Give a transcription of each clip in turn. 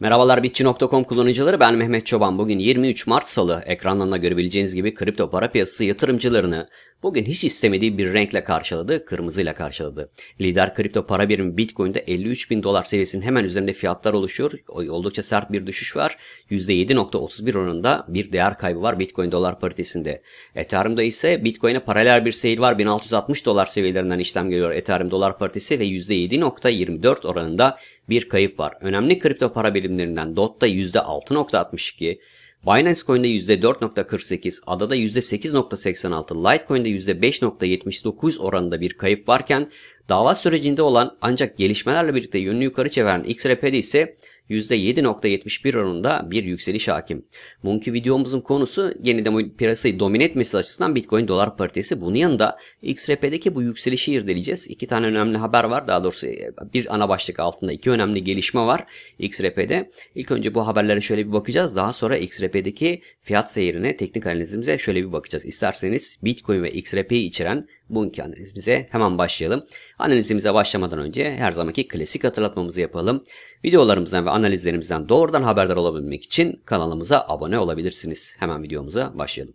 Merhabalar Bitçi.com kullanıcıları ben Mehmet Çoban. Bugün 23 Mart Salı ekranlarında görebileceğiniz gibi kripto para piyasası yatırımcılarını Bugün hiç istemediği bir renkle karşıladı, kırmızıyla karşıladı. Lider kripto para birimi Bitcoin'de 53 bin dolar seviyesinin hemen üzerinde fiyatlar oluşuyor. Oldukça sert bir düşüş var. %7.31 oranında bir değer kaybı var Bitcoin dolar paritesinde. Ethereum'da ise Bitcoin'e paralel bir seyir var. 1660 dolar seviyelerinden işlem geliyor Ethereum dolar paritesi ve %7.24 oranında bir kayıp var. Önemli kripto para birimlerinden DOT'ta %6.62, Binance Coin'de %4.48, adada %8.86, Litecoin'de %5.79 oranında bir kayıp varken dava sürecinde olan ancak gelişmelerle birlikte yönünü yukarı çeviren XRP'de ise %7.71 oranında bir yükseliş hakim. Bugünkü videomuzun konusu yeniden piyasayı domine etmesi açısından Bitcoin dolar paritesi. Bunun yanında XRP'deki bu yükselişi irdeleyeceğiz. İki tane önemli haber var. Daha doğrusu e, bir ana başlık altında iki önemli gelişme var XRP'de. İlk önce bu haberlere şöyle bir bakacağız. Daha sonra XRP'deki fiyat seyrine, teknik analizimize şöyle bir bakacağız. İsterseniz Bitcoin ve XRP'yi içeren bugünkü analizimize hemen başlayalım. Analizimize başlamadan önce her zamanki klasik hatırlatmamızı yapalım. Videolarımızdan ve analizlerimizden doğrudan haberdar olabilmek için kanalımıza abone olabilirsiniz. Hemen videomuza başlayalım.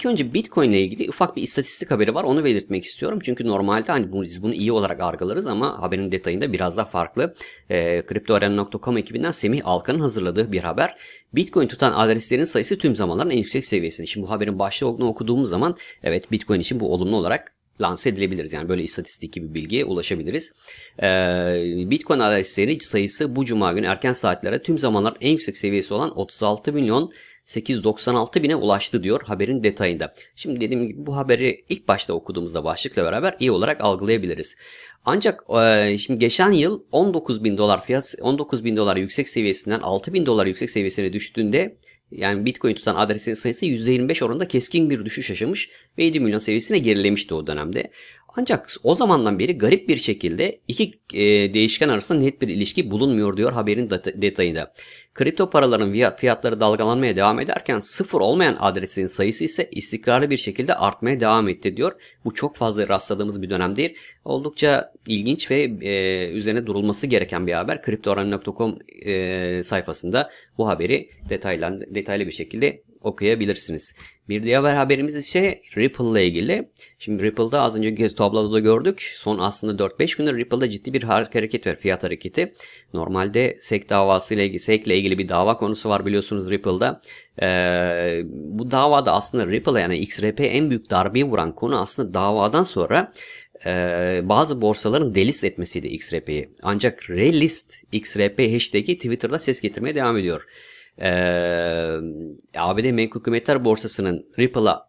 İlk önce Bitcoin ile ilgili ufak bir istatistik haberi var. Onu belirtmek istiyorum. Çünkü normalde hani biz bunu iyi olarak argılarız ama haberin detayında biraz daha farklı. E, ee, CryptoRM.com ekibinden Semih Alkan'ın hazırladığı bir haber. Bitcoin tutan adreslerin sayısı tüm zamanların en yüksek seviyesinde. Şimdi bu haberin başlığı başlığını okuduğumuz zaman evet Bitcoin için bu olumlu olarak lanse edilebiliriz. Yani böyle istatistik gibi bilgiye ulaşabiliriz. Ee, Bitcoin adreslerinin sayısı bu cuma günü erken saatlere tüm zamanlar en yüksek seviyesi olan 36 milyon 896 bine ulaştı diyor haberin detayında. Şimdi dediğim gibi bu haberi ilk başta okuduğumuzda başlıkla beraber iyi olarak algılayabiliriz. Ancak e, şimdi geçen yıl 19 bin dolar fiyat 19 bin dolar yüksek seviyesinden 6 bin dolar yüksek seviyesine düştüğünde yani Bitcoin tutan adresin sayısı %25 oranında keskin bir düşüş yaşamış ve 7 milyon seviyesine gerilemişti o dönemde. Ancak o zamandan beri garip bir şekilde iki e, değişken arasında net bir ilişki bulunmuyor diyor haberin detayında. Kripto paraların fiyatları dalgalanmaya devam ederken sıfır olmayan adreslerin sayısı ise istikrarlı bir şekilde artmaya devam etti diyor. Bu çok fazla rastladığımız bir dönem değil. Oldukça ilginç ve e, üzerine durulması gereken bir haber. Kriptoaran.com e, sayfasında bu haberi detaylı, detaylı bir şekilde okuyabilirsiniz. Bir diğer haberimiz ise Ripple ile ilgili. Şimdi Ripple'da az önceki tabloda da gördük. Son aslında 4-5 gündür Ripple'da ciddi bir hareket var. Fiyat hareketi. Normalde SEC davası ile ilgili, SEC ile ilgili bir dava konusu var biliyorsunuz Ripple'da. Ee, bu davada aslında Ripple yani XRP en büyük darbeyi vuran konu aslında davadan sonra e, bazı borsaların delist etmesiydi XRP'yi. Ancak relist XRP hashtag'i Twitter'da ses getirmeye devam ediyor. Ee, ABD Menkul Kıymetler Borsası'nın Ripple'a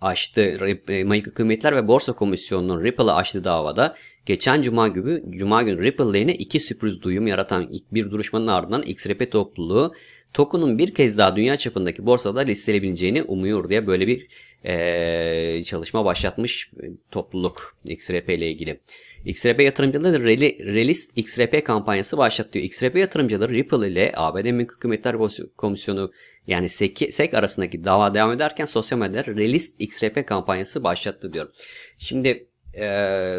açtı e, Menkul Kıymetler ve Borsa Komisyonu'nun Ripple'a açtı davada geçen cuma günü cuma günü Ripple lehine iki sürpriz duyum yaratan ilk bir duruşmanın ardından XRP topluluğu token'un bir kez daha dünya çapındaki borsada listelebileceğini umuyor diye böyle bir e, çalışma başlatmış e, topluluk XRP ile ilgili. XRP yatırımcıları Reli, Relist XRP kampanyası başlattı XRP yatırımcıları Ripple ile ABD Mülk Hükümetler Komisyonu yani SEC, SEC arasındaki dava devam ederken sosyal medyada Relist XRP kampanyası başlattı diyor. Şimdi e,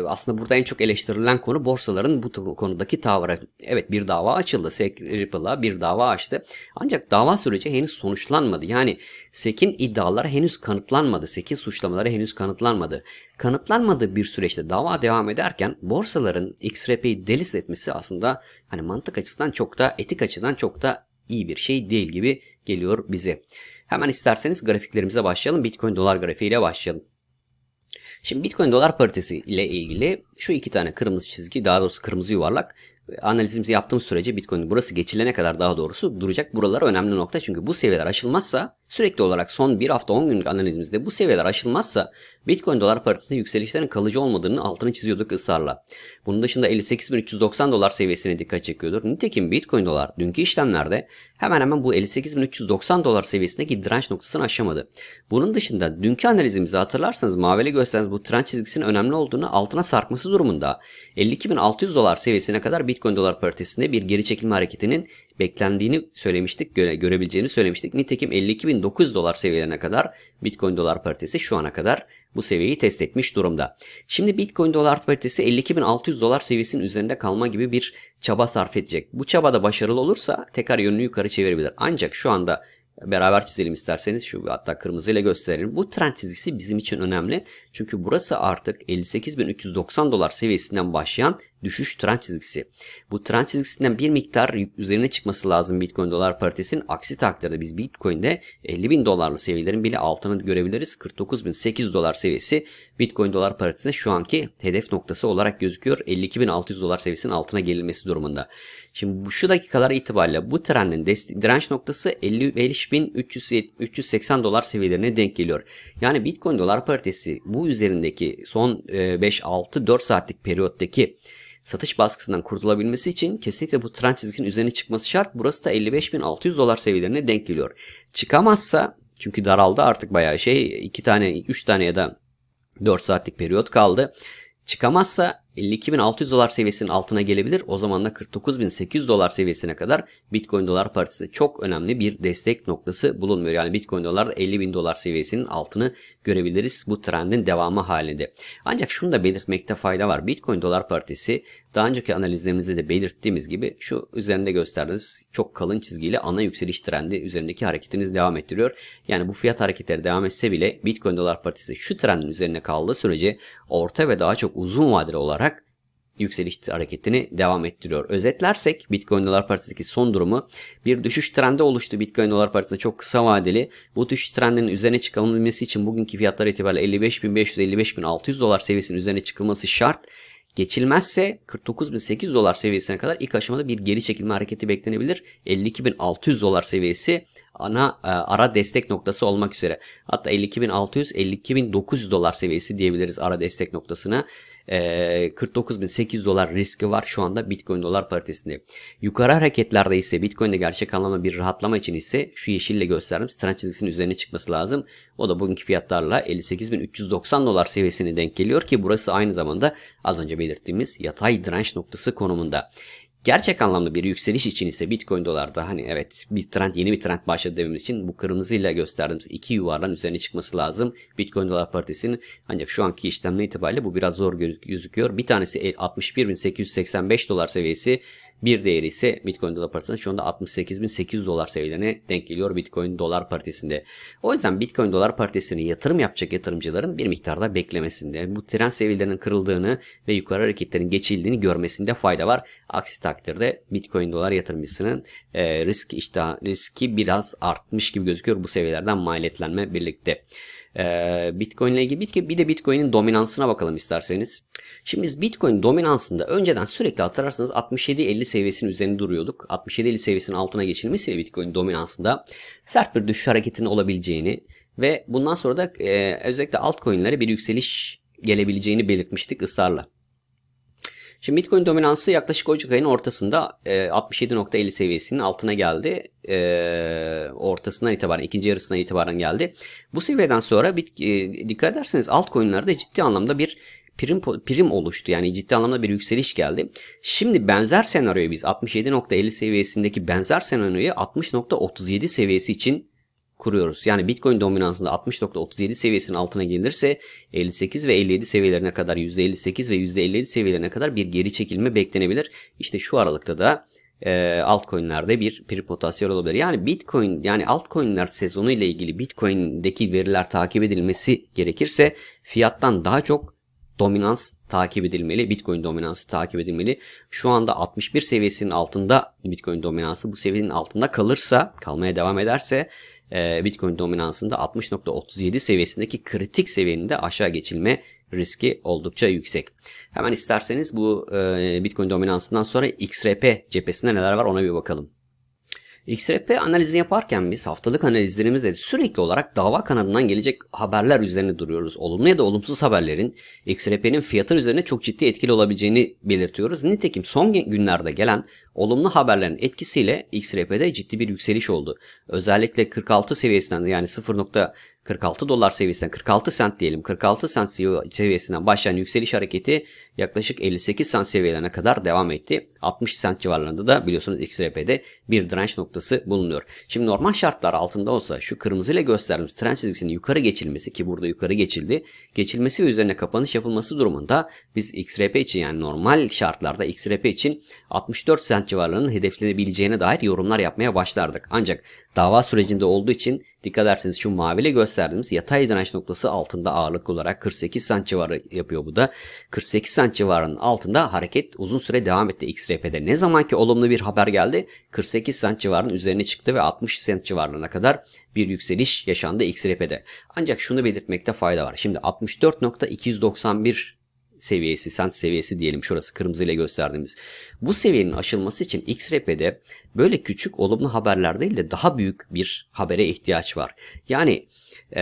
aslında burada en çok eleştirilen konu borsaların bu konudaki tavrı. Evet bir dava açıldı. SEC Ripple'a bir dava açtı. Ancak dava süreci henüz sonuçlanmadı. Yani sekin iddiaları henüz kanıtlanmadı. sekin suçlamaları henüz kanıtlanmadı. Kanıtlanmadığı bir süreçte dava devam ederken borsaların XRP'yi delist etmesi aslında hani mantık açısından çok da etik açıdan çok da iyi bir şey değil gibi geliyor bize. Hemen isterseniz grafiklerimize başlayalım. Bitcoin dolar grafiğiyle başlayalım. Şimdi Bitcoin dolar paritesi ile ilgili şu iki tane kırmızı çizgi daha doğrusu kırmızı yuvarlak analizimizi yaptığımız sürece Bitcoin burası geçilene kadar daha doğrusu duracak. Buralar önemli nokta çünkü bu seviyeler aşılmazsa sürekli olarak son bir hafta 10 günlük analizimizde bu seviyeler aşılmazsa Bitcoin dolar paritesinde yükselişlerin kalıcı olmadığını altını çiziyorduk ısrarla. Bunun dışında 58.390 dolar seviyesine dikkat çekiyorduk. Nitekim Bitcoin dolar dünkü işlemlerde hemen hemen bu 58.390 dolar seviyesindeki direnç noktasını aşamadı. Bunun dışında dünkü analizimizi hatırlarsanız mavili gösterdiğiniz bu trend çizgisinin önemli olduğunu altına sarkması durumunda 52.600 dolar seviyesine kadar Bitcoin Bitcoin Dolar paritesinde bir geri çekilme hareketinin beklendiğini söylemiştik, göre, görebileceğini söylemiştik. Nitekim 52.900 dolar seviyelerine kadar Bitcoin Dolar paritesi şu ana kadar bu seviyeyi test etmiş durumda. Şimdi Bitcoin dolar paritesi 52.600 dolar seviyesinin üzerinde kalma gibi bir çaba sarf edecek. Bu çabada başarılı olursa tekrar yönünü yukarı çevirebilir. Ancak şu anda beraber çizelim isterseniz şu hatta kırmızıyla gösterelim. Bu trend çizgisi bizim için önemli. Çünkü burası artık 58.390 dolar seviyesinden başlayan düşüş trend çizgisi. Bu trend çizgisinden bir miktar üzerine çıkması lazım Bitcoin dolar paritesinin. Aksi takdirde biz Bitcoin'de 50 bin dolarlı seviyelerin bile altını görebiliriz. 49.800 dolar seviyesi Bitcoin dolar paritesinde şu anki hedef noktası olarak gözüküyor. 52.600 dolar seviyesinin altına gelinmesi durumunda. Şimdi şu dakikalar itibariyle bu trendin direnç noktası 55.380 dolar seviyelerine denk geliyor. Yani Bitcoin dolar paritesi bu üzerindeki son 5-6-4 saatlik periyottaki satış baskısından kurtulabilmesi için kesinlikle bu trend çizgisinin üzerine çıkması şart. Burası da 55.600 dolar seviyelerine denk geliyor. Çıkamazsa çünkü daraldı artık bayağı şey. 2 tane 3 tane ya da 4 saatlik periyot kaldı. Çıkamazsa 52.600 dolar seviyesinin altına gelebilir. O zaman da 49.800 dolar seviyesine kadar Bitcoin dolar paritesi çok önemli bir destek noktası bulunmuyor. Yani Bitcoin dolar da 50.000 dolar seviyesinin altını görebiliriz bu trendin devamı halinde. Ancak şunu da belirtmekte fayda var. Bitcoin dolar paritesi daha önceki analizlerimizde de belirttiğimiz gibi şu üzerinde gösterdiğiniz çok kalın çizgiyle ana yükseliş trendi üzerindeki hareketiniz devam ettiriyor. Yani bu fiyat hareketleri devam etse bile Bitcoin dolar paritesi şu trendin üzerine kaldığı sürece orta ve daha çok uzun vadeli olarak yükseliş hareketini devam ettiriyor. Özetlersek Bitcoin dolar paritesindeki son durumu bir düşüş trendi oluştu. Bitcoin dolar paritesinde çok kısa vadeli. Bu düşüş trendinin üzerine çıkılabilmesi için bugünkü fiyatlar itibariyle 55.500-55.600 dolar seviyesinin üzerine çıkılması şart. Geçilmezse 49.800 dolar seviyesine kadar ilk aşamada bir geri çekilme hareketi beklenebilir. 52.600 dolar seviyesi ana e, ara destek noktası olmak üzere. Hatta 52.600-52.900 dolar seviyesi diyebiliriz ara destek noktasına. 49.800 ee, dolar riski var şu anda Bitcoin dolar paritesinde. Yukarı hareketlerde ise Bitcoin'de gerçek anlamda bir rahatlama için ise şu yeşille gösterdim. Trend çizgisinin üzerine çıkması lazım. O da bugünkü fiyatlarla 58.390 dolar seviyesine denk geliyor ki burası aynı zamanda az önce belirttiğimiz yatay direnç noktası konumunda. Gerçek anlamda bir yükseliş için ise Bitcoin dolarda hani evet bir trend yeni bir trend başladı dememiz için bu kırmızıyla gösterdiğimiz iki yuvarlan üzerine çıkması lazım. Bitcoin dolar paritesinin ancak şu anki işlemle itibariyle bu biraz zor gözüküyor. Bir tanesi 61.885 e, dolar seviyesi bir değeri ise Bitcoin dolar paritesinde şu anda 68.800 dolar seviyelerine denk geliyor Bitcoin dolar paritesinde. O yüzden Bitcoin dolar paritesine yatırım yapacak yatırımcıların bir miktarda beklemesinde, bu tren seviyelerinin kırıldığını ve yukarı hareketlerin geçildiğini görmesinde fayda var. Aksi takdirde Bitcoin dolar yatırımcısının e, risk işte riski biraz artmış gibi gözüküyor bu seviyelerden maliyetlenme birlikte e, ee, Bitcoin ile ilgili bitki bir de Bitcoin'in dominansına bakalım isterseniz. Şimdi biz Bitcoin dominansında önceden sürekli hatırlarsanız 67-50 seviyesinin üzerinde duruyorduk. 67-50 seviyesinin altına geçilmesiyle Bitcoin dominansında sert bir düşüş hareketinin olabileceğini ve bundan sonra da e, özellikle altcoin'lere bir yükseliş gelebileceğini belirtmiştik ısrarla. Şimdi Bitcoin dominansı yaklaşık Ocak ayının ortasında 67.50 e, seviyesinin altına geldi. E, ortasından itibaren, ikinci yarısından itibaren geldi. Bu seviyeden sonra e, dikkat ederseniz altcoin'lerde ciddi anlamda bir prim prim oluştu. Yani ciddi anlamda bir yükseliş geldi. Şimdi benzer senaryoyu biz 67.50 seviyesindeki benzer senaryoyu 60.37 seviyesi için kuruyoruz. Yani Bitcoin dominansında 60.37 seviyesinin altına gelirse 58 ve 57 seviyelerine kadar %58 ve %57 seviyelerine kadar bir geri çekilme beklenebilir. İşte şu aralıkta da e, altcoin'lerde bir prim potansiyel olabilir. Yani Bitcoin yani altcoin'ler sezonu ile ilgili Bitcoin'deki veriler takip edilmesi gerekirse fiyattan daha çok dominans takip edilmeli. Bitcoin dominansı takip edilmeli. Şu anda 61 seviyesinin altında Bitcoin dominansı bu seviyenin altında kalırsa, kalmaya devam ederse e, Bitcoin dominansında 60.37 seviyesindeki kritik seviyenin de aşağı geçilme riski oldukça yüksek. Hemen isterseniz bu e, Bitcoin dominansından sonra XRP cephesinde neler var ona bir bakalım. XRP analizini yaparken biz haftalık analizlerimizde sürekli olarak dava kanadından gelecek haberler üzerine duruyoruz. Olumlu ya da olumsuz haberlerin XRP'nin fiyatın üzerine çok ciddi etkili olabileceğini belirtiyoruz. Nitekim son günlerde gelen Olumlu haberlerin etkisiyle XRP'de ciddi bir yükseliş oldu. Özellikle 46 seviyesinden yani 0.46 dolar seviyesinden 46 sent diyelim 46 sent seviyesinden başlayan yükseliş hareketi yaklaşık 58 sent seviyelerine kadar devam etti. 60 sent civarlarında da biliyorsunuz XRP'de bir direnç noktası bulunuyor. Şimdi normal şartlar altında olsa şu kırmızı ile gösterdiğimiz trend çizgisinin yukarı geçilmesi ki burada yukarı geçildi. Geçilmesi ve üzerine kapanış yapılması durumunda biz XRP için yani normal şartlarda XRP için 64 sent %80 civarlarının hedeflenebileceğine dair yorumlar yapmaya başlardık. Ancak dava sürecinde olduğu için dikkat ederseniz şu maviyle gösterdiğimiz yatay direnç noktası altında ağırlık olarak 48 cent civarı yapıyor bu da. 48 cent civarının altında hareket uzun süre devam etti XRP'de. Ne zaman ki olumlu bir haber geldi 48 cent civarının üzerine çıktı ve 60 cent civarlarına kadar bir yükseliş yaşandı XRP'de. Ancak şunu belirtmekte fayda var. Şimdi 64.291 seviyesi, sent seviyesi diyelim şurası kırmızıyla gösterdiğimiz. Bu seviyenin aşılması için XRP'de böyle küçük olumlu haberler değil de daha büyük bir habere ihtiyaç var. Yani e,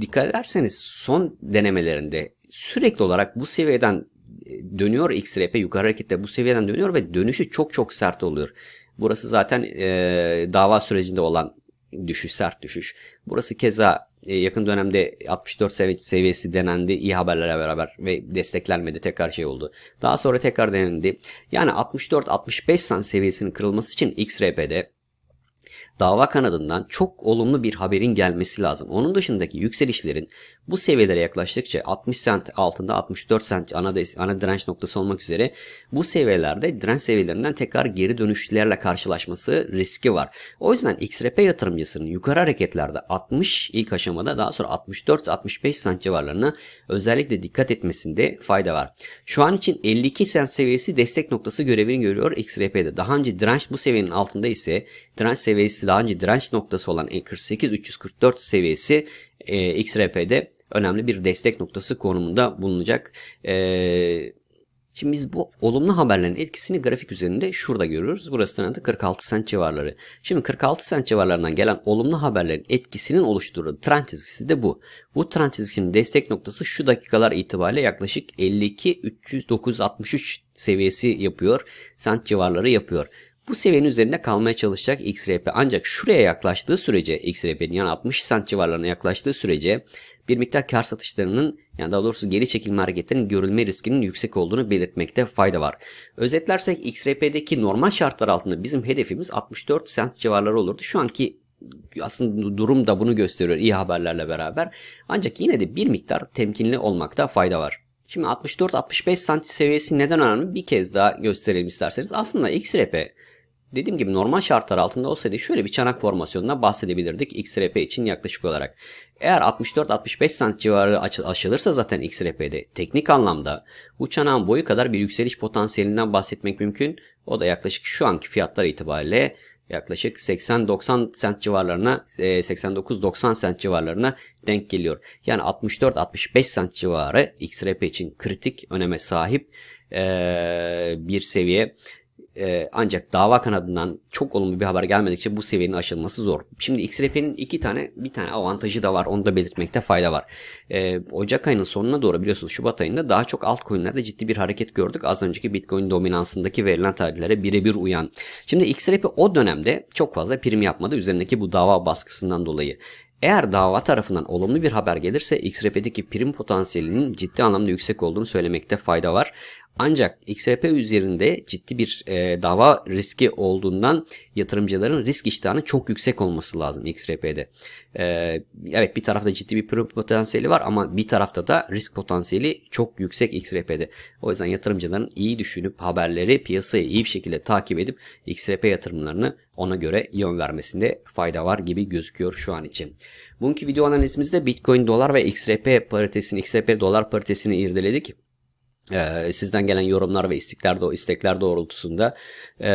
dikkat ederseniz son denemelerinde sürekli olarak bu seviyeden e, dönüyor XRP yukarı hareketle bu seviyeden dönüyor ve dönüşü çok çok sert oluyor. Burası zaten e, dava sürecinde olan düşüş, sert düşüş. Burası keza e, yakın dönemde 64 sevi seviyesi denendi iyi haberlere beraber ve desteklenmedi tekrar şey oldu. Daha sonra tekrar denendi. Yani 64-65 san seviyesinin kırılması için XRP'de dava kanadından çok olumlu bir haberin gelmesi lazım. Onun dışındaki yükselişlerin bu seviyelere yaklaştıkça 60 cent altında 64 cent ana, ana direnç noktası olmak üzere bu seviyelerde direnç seviyelerinden tekrar geri dönüşlerle karşılaşması riski var. O yüzden XRP yatırımcısının yukarı hareketlerde 60 ilk aşamada daha sonra 64-65 cent civarlarına özellikle dikkat etmesinde fayda var. Şu an için 52 cent seviyesi destek noktası görevini görüyor XRP'de. Daha önce direnç bu seviyenin altında ise direnç seviyesi daha önce direnç noktası olan 48-344 seviyesi e, XRP'de önemli bir destek noktası konumunda bulunacak. E, şimdi biz bu olumlu haberlerin etkisini grafik üzerinde şurada görüyoruz. Burası da 46 sent civarları. Şimdi 46 sent civarlarından gelen olumlu haberlerin etkisinin oluşturduğu trend çizgisi de bu. Bu trend çizgisinin destek noktası şu dakikalar itibariyle yaklaşık 52 309 seviyesi yapıyor. Sent civarları yapıyor. Bu seviyenin üzerinde kalmaya çalışacak XRP ancak şuraya yaklaştığı sürece XRP'nin yani 60 cent civarlarına yaklaştığı sürece bir miktar kar satışlarının yani daha doğrusu geri çekilme hareketlerinin görülme riskinin yüksek olduğunu belirtmekte fayda var. Özetlersek XRP'deki normal şartlar altında bizim hedefimiz 64 cent civarları olurdu. Şu anki aslında durum da bunu gösteriyor iyi haberlerle beraber. Ancak yine de bir miktar temkinli olmakta fayda var. Şimdi 64-65 cent seviyesi neden önemli bir kez daha gösterelim isterseniz. Aslında XRP Dediğim gibi normal şartlar altında olsaydı şöyle bir çanak formasyonuna bahsedebilirdik XRP için yaklaşık olarak. Eğer 64-65 sant civarı aşılırsa zaten XRP'de teknik anlamda bu çanağın boyu kadar bir yükseliş potansiyelinden bahsetmek mümkün. O da yaklaşık şu anki fiyatlar itibariyle yaklaşık 80-90 sent civarlarına 89-90 e, sent civarlarına denk geliyor. Yani 64-65 sent civarı XRP için kritik öneme sahip e, bir seviye e, ancak dava kanadından çok olumlu bir haber gelmedikçe bu seviyenin aşılması zor. Şimdi XRP'nin iki tane bir tane avantajı da var. Onu da belirtmekte fayda var. E, Ocak ayının sonuna doğru biliyorsunuz Şubat ayında daha çok altcoin'lerde ciddi bir hareket gördük. Az önceki Bitcoin dominansındaki verilen tarihlere birebir uyan. Şimdi XRP o dönemde çok fazla prim yapmadı üzerindeki bu dava baskısından dolayı. Eğer dava tarafından olumlu bir haber gelirse XRP'deki prim potansiyelinin ciddi anlamda yüksek olduğunu söylemekte fayda var. Ancak XRP üzerinde ciddi bir e, dava riski olduğundan yatırımcıların risk iştahının çok yüksek olması lazım XRP'de. E, evet bir tarafta ciddi bir prim potansiyeli var ama bir tarafta da risk potansiyeli çok yüksek XRP'de. O yüzden yatırımcıların iyi düşünüp haberleri piyasayı iyi bir şekilde takip edip XRP yatırımlarını ona göre yön vermesinde fayda var gibi gözüküyor şu an için. Bugünkü video analizimizde Bitcoin dolar ve XRP paritesini, XRP dolar paritesini irdeledik e, sizden gelen yorumlar ve istekler, de, istekler doğrultusunda e,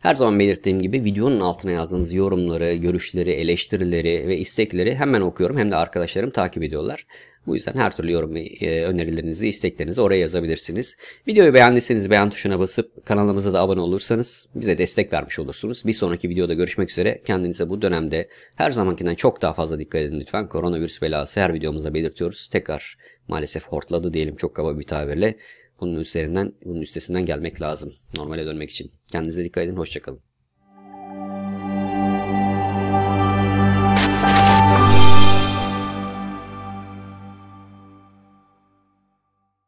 her zaman belirttiğim gibi videonun altına yazdığınız yorumları, görüşleri, eleştirileri ve istekleri hemen okuyorum hem de arkadaşlarım takip ediyorlar. Bu yüzden her türlü yorum ve e, önerilerinizi, isteklerinizi oraya yazabilirsiniz. Videoyu beğendiyseniz beğen tuşuna basıp kanalımıza da abone olursanız bize destek vermiş olursunuz. Bir sonraki videoda görüşmek üzere. Kendinize bu dönemde her zamankinden çok daha fazla dikkat edin lütfen. Koronavirüs belası her videomuzda belirtiyoruz. Tekrar maalesef hortladı diyelim çok kaba bir tabirle. Bunun üzerinden, bunun üstesinden gelmek lazım normale dönmek için. Kendinize dikkat edin, hoşçakalın.